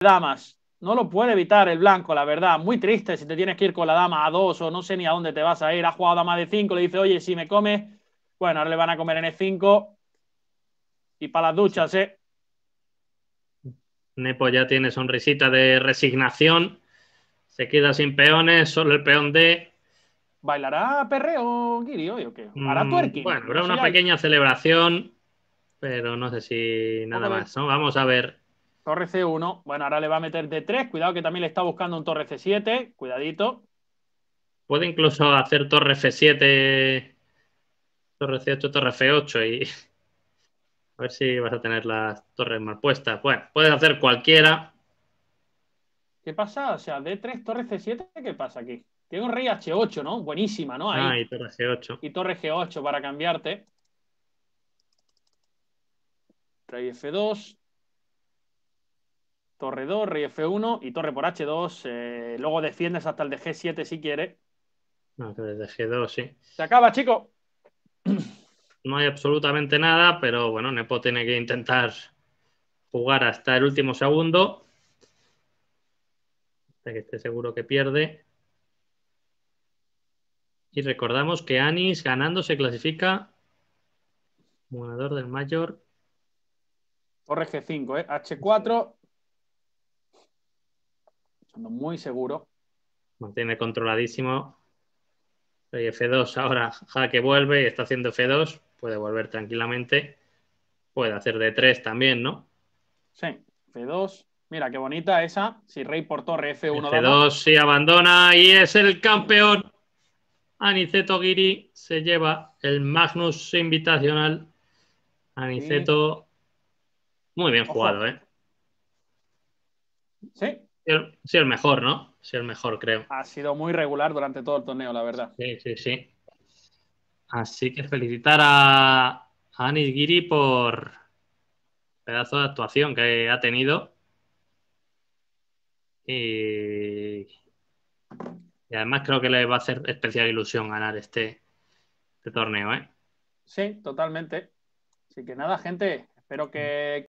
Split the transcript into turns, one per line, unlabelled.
damas. No lo puede evitar el blanco, la verdad. Muy triste si te tienes que ir con la dama a dos o no sé ni a dónde te vas a ir. Ha jugado dama de cinco, le dice, oye, si me comes, bueno, ahora le van a comer en el cinco y para las duchas, ¿eh?
Nepo ya tiene sonrisita de resignación. Se queda sin peones, solo el peón de...
¿Bailará perreo, Guiri, hoy o qué? Mm, ¿Hará twerking? Bueno, habrá una pequeña
celebración, pero no sé si nada más. ¿no? Vamos a ver
Torre C1. Bueno, ahora le va a meter D3. Cuidado que también le está buscando un torre C7. Cuidadito.
Puede incluso hacer torre F7, torre C8, torre F8 y a ver si vas a tener las torres mal puestas. Bueno, puedes hacer cualquiera.
¿Qué pasa? O sea, D3, torre C7, ¿qué pasa aquí? Tengo un rey H8, ¿no? Buenísima, ¿no? Ah, y torre G8. Y torre G8 para cambiarte. Rey F2, torre 2, rey F1 y torre por H2. Eh, luego defiendes hasta el de G7 si quiere.
No, ah, que desde G2, sí.
Se acaba, chico.
No hay absolutamente nada, pero bueno, Nepo tiene que intentar jugar hasta el último segundo. Hasta que esté seguro que pierde. Y recordamos que Anis ganando se clasifica
ganador del mayor. Torre G5, ¿eh? H4, muy seguro.
Mantiene controladísimo. Rey F2 ahora, jaque vuelve y está haciendo F2, puede volver tranquilamente. Puede hacer D3 también, ¿no?
Sí, F2. Mira, qué bonita esa. Si rey por torre F1. F2
se abandona y es el campeón. Aniceto Giri se lleva el Magnus Invitacional. Aniceto, muy bien jugado, ¿eh?
Sí, Sí, el mejor, ¿no? Sí, el mejor, creo. Ha sido muy regular durante todo el torneo, la verdad. Sí, sí, sí.
Así que felicitar a, Anis Giri por pedazo de actuación que ha tenido. Y, además creo que le va a hacer especial ilusión ganar este, este torneo, ¿eh?
Sí, totalmente. Así que nada, gente, espero que